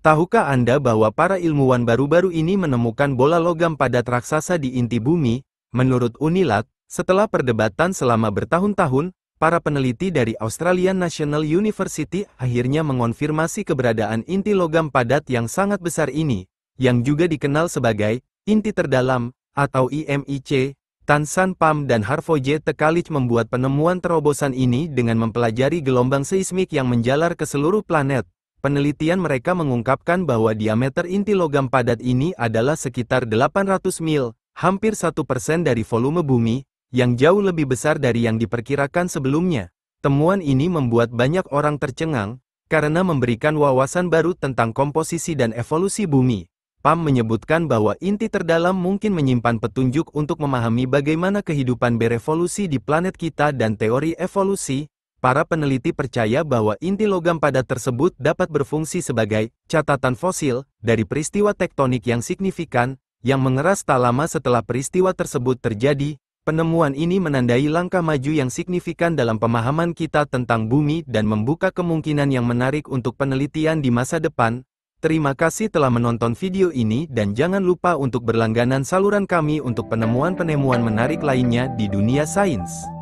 Tahukah Anda bahwa para ilmuwan baru-baru ini menemukan bola logam padat raksasa di inti bumi? Menurut Unilat, setelah perdebatan selama bertahun-tahun, para peneliti dari Australian National University akhirnya mengonfirmasi keberadaan inti logam padat yang sangat besar ini, yang juga dikenal sebagai inti terdalam atau IMIC. Tansan Pam dan Harvoje Tekalich membuat penemuan terobosan ini dengan mempelajari gelombang seismik yang menjalar ke seluruh planet penelitian mereka mengungkapkan bahwa diameter inti logam padat ini adalah sekitar 800 mil, hampir 1% dari volume bumi, yang jauh lebih besar dari yang diperkirakan sebelumnya. Temuan ini membuat banyak orang tercengang, karena memberikan wawasan baru tentang komposisi dan evolusi bumi. Pam menyebutkan bahwa inti terdalam mungkin menyimpan petunjuk untuk memahami bagaimana kehidupan berevolusi di planet kita dan teori evolusi, para peneliti percaya bahwa inti logam padat tersebut dapat berfungsi sebagai catatan fosil dari peristiwa tektonik yang signifikan, yang mengeras tak lama setelah peristiwa tersebut terjadi. Penemuan ini menandai langkah maju yang signifikan dalam pemahaman kita tentang bumi dan membuka kemungkinan yang menarik untuk penelitian di masa depan. Terima kasih telah menonton video ini dan jangan lupa untuk berlangganan saluran kami untuk penemuan-penemuan menarik lainnya di dunia sains.